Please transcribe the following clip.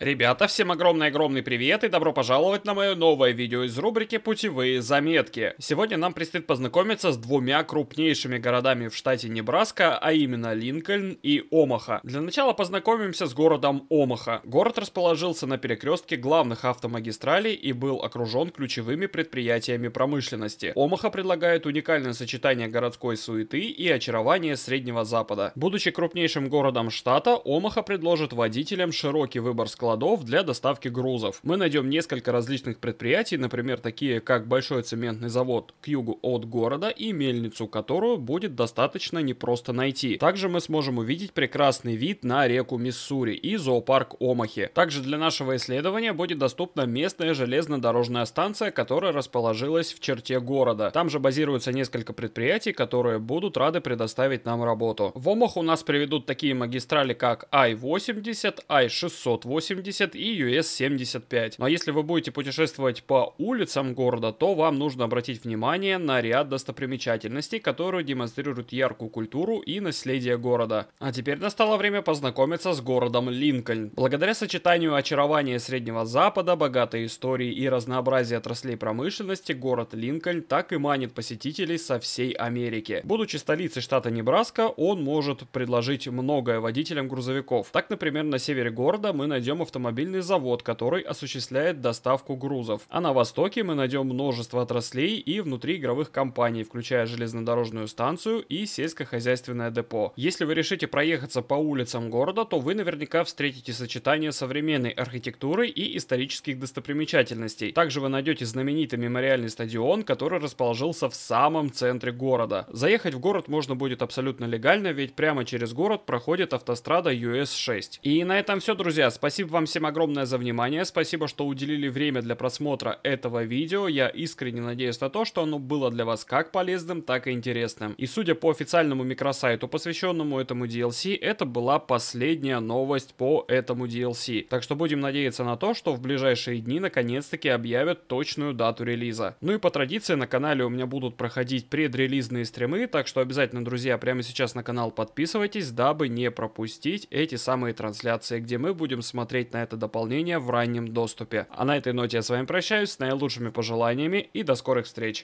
Ребята, всем огромный-огромный привет и добро пожаловать на мое новое видео из рубрики «Путевые заметки». Сегодня нам предстоит познакомиться с двумя крупнейшими городами в штате Небраска, а именно Линкольн и Омаха. Для начала познакомимся с городом Омаха. Город расположился на перекрестке главных автомагистралей и был окружен ключевыми предприятиями промышленности. Омаха предлагает уникальное сочетание городской суеты и очарования Среднего Запада. Будучи крупнейшим городом штата, Омаха предложит водителям широкий выбор складов складов для доставки грузов. Мы найдем несколько различных предприятий, например, такие как большой цементный завод к югу от города и мельницу, которую будет достаточно непросто найти. Также мы сможем увидеть прекрасный вид на реку Миссури и зоопарк Омахи. Также для нашего исследования будет доступна местная железнодорожная станция, которая расположилась в черте города. Там же базируется несколько предприятий, которые будут рады предоставить нам работу. В Омах у нас приведут такие магистрали, как I-80, I-680, US-80 и US-75. Но ну, а если вы будете путешествовать по улицам города, то вам нужно обратить внимание на ряд достопримечательностей, которые демонстрируют яркую культуру и наследие города. А теперь настало время познакомиться с городом Линкольн. Благодаря сочетанию очарования Среднего Запада, богатой истории и разнообразия отраслей промышленности, город Линкольн так и манит посетителей со всей Америки. Будучи столицей штата Небраска, он может предложить многое водителям грузовиков. Так, например, на севере города мы найдем автомобильный завод, который осуществляет доставку грузов. А на востоке мы найдем множество отраслей и внутри игровых компаний, включая железнодорожную станцию и сельскохозяйственное депо. Если вы решите проехаться по улицам города, то вы наверняка встретите сочетание современной архитектуры и исторических достопримечательностей. Также вы найдете знаменитый мемориальный стадион, который расположился в самом центре города. Заехать в город можно будет абсолютно легально, ведь прямо через город проходит автострада US-6. И на этом все, друзья. Спасибо вам всем огромное за внимание. Спасибо, что уделили время для просмотра этого видео. Я искренне надеюсь на то, что оно было для вас как полезным, так и интересным. И судя по официальному микросайту, посвященному этому DLC, это была последняя новость по этому DLC. Так что будем надеяться на то, что в ближайшие дни наконец-таки объявят точную дату релиза. Ну и по традиции на канале у меня будут проходить предрелизные стримы, так что обязательно, друзья, прямо сейчас на канал подписывайтесь, дабы не пропустить эти самые трансляции, где мы будем смотреть посмотреть на это дополнение в раннем доступе. А на этой ноте я с вами прощаюсь, с наилучшими пожеланиями и до скорых встреч.